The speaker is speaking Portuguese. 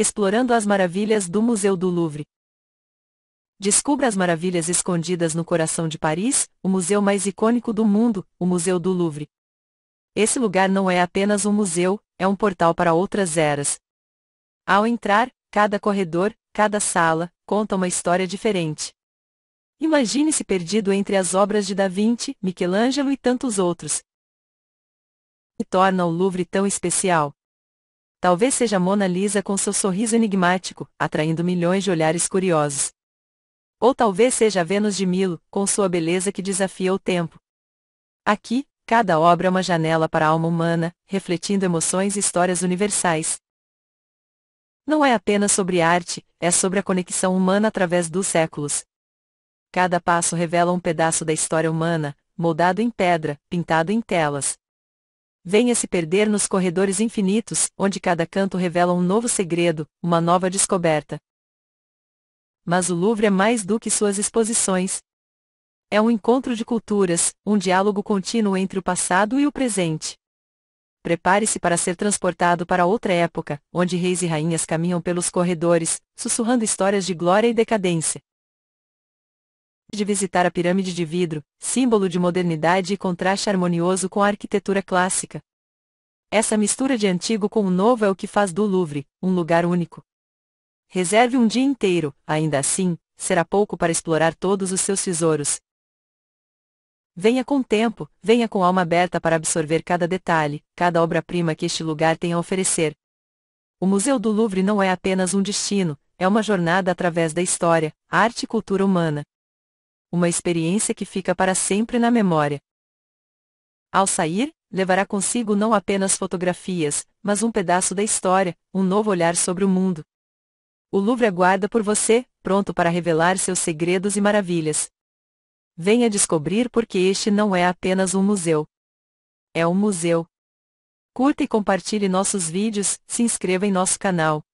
explorando as maravilhas do Museu do Louvre. Descubra as maravilhas escondidas no coração de Paris, o museu mais icônico do mundo, o Museu do Louvre. Esse lugar não é apenas um museu, é um portal para outras eras. Ao entrar, cada corredor, cada sala, conta uma história diferente. Imagine-se perdido entre as obras de Da Vinci, Michelangelo e tantos outros. E torna o Louvre tão especial. Talvez seja Mona Lisa com seu sorriso enigmático, atraindo milhões de olhares curiosos. Ou talvez seja a Vênus de Milo, com sua beleza que desafia o tempo. Aqui, cada obra é uma janela para a alma humana, refletindo emoções e histórias universais. Não é apenas sobre arte, é sobre a conexão humana através dos séculos. Cada passo revela um pedaço da história humana, moldado em pedra, pintado em telas. Venha se perder nos corredores infinitos, onde cada canto revela um novo segredo, uma nova descoberta. Mas o Louvre é mais do que suas exposições. É um encontro de culturas, um diálogo contínuo entre o passado e o presente. Prepare-se para ser transportado para outra época, onde reis e rainhas caminham pelos corredores, sussurrando histórias de glória e decadência de visitar a pirâmide de vidro, símbolo de modernidade e contraste harmonioso com a arquitetura clássica. Essa mistura de antigo com o novo é o que faz do Louvre um lugar único. Reserve um dia inteiro, ainda assim, será pouco para explorar todos os seus tesouros. Venha com tempo, venha com alma aberta para absorver cada detalhe, cada obra-prima que este lugar tem a oferecer. O Museu do Louvre não é apenas um destino, é uma jornada através da história, arte e cultura humana uma experiência que fica para sempre na memória. Ao sair, levará consigo não apenas fotografias, mas um pedaço da história, um novo olhar sobre o mundo. O Louvre aguarda por você, pronto para revelar seus segredos e maravilhas. Venha descobrir porque este não é apenas um museu. É um museu. Curta e compartilhe nossos vídeos, se inscreva em nosso canal.